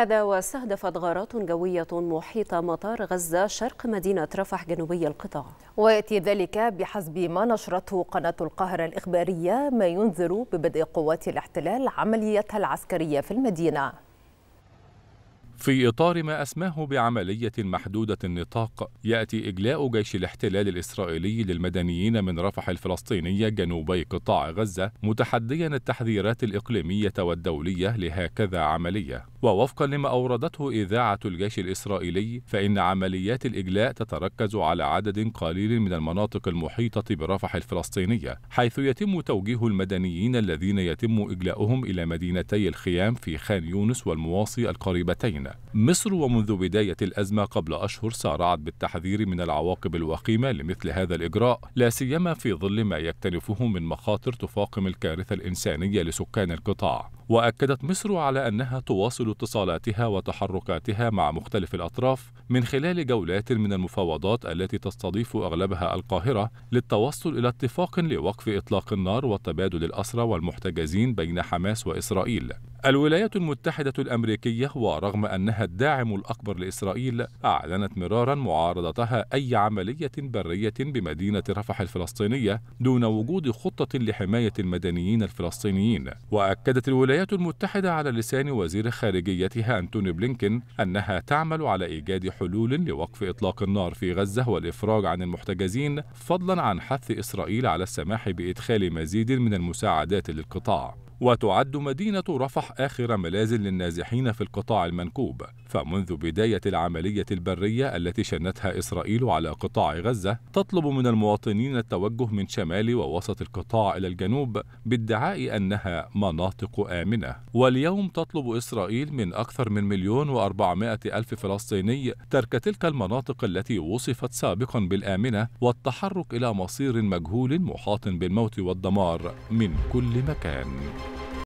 هذا واستهدفت غارات جوية محيط مطار غزة شرق مدينة رفح جنوبي القطاع ويأتي ذلك بحسب ما نشرته قناة القاهرة الإخبارية ما ينذر ببدء قوات الاحتلال عمليتها العسكرية في المدينة في إطار ما أسماه بعملية محدودة النطاق يأتي إجلاء جيش الاحتلال الإسرائيلي للمدنيين من رفح الفلسطينية جنوبي قطاع غزة متحديا التحذيرات الإقليمية والدولية لهكذا عملية ووفقا لما أوردته إذاعة الجيش الإسرائيلي فإن عمليات الإجلاء تتركز على عدد قليل من المناطق المحيطة برفح الفلسطينية حيث يتم توجيه المدنيين الذين يتم إجلاؤهم إلى مدينتي الخيام في خان يونس والمواصي القريبتين مصر ومنذ بداية الأزمة قبل أشهر سارعت بالتحذير من العواقب الوخيمة لمثل هذا الإجراء لا سيما في ظل ما يكتنفه من مخاطر تفاقم الكارثة الإنسانية لسكان القطاع وأكدت مصر على أنها تواصل اتصالاتها وتحركاتها مع مختلف الأطراف من خلال جولات من المفاوضات التي تستضيف أغلبها القاهرة للتوصل إلى اتفاق لوقف إطلاق النار وتبادل الأسرى والمحتجزين بين حماس وإسرائيل الولايات المتحدة الأمريكية ورغم أنها الداعم الأكبر لإسرائيل أعلنت مرارا معارضتها أي عملية برية بمدينة رفح الفلسطينية دون وجود خطة لحماية المدنيين الفلسطينيين وأكدت الولايات المتحدة على لسان وزير خارجيتها أنتوني بلينكن أنها تعمل على إيجاد حلول لوقف إطلاق النار في غزة والإفراج عن المحتجزين فضلا عن حث إسرائيل على السماح بإدخال مزيد من المساعدات للقطاع وتعد مدينة رفح آخر ملاذ للنازحين في القطاع المنكوب فمنذ بداية العملية البرية التي شنتها إسرائيل على قطاع غزة تطلب من المواطنين التوجه من شمال ووسط القطاع إلى الجنوب بادعاء أنها مناطق آمنة واليوم تطلب إسرائيل من أكثر من مليون وأربعمائة ألف فلسطيني ترك تلك المناطق التي وصفت سابقا بالآمنة والتحرك إلى مصير مجهول محاط بالموت والدمار من كل مكان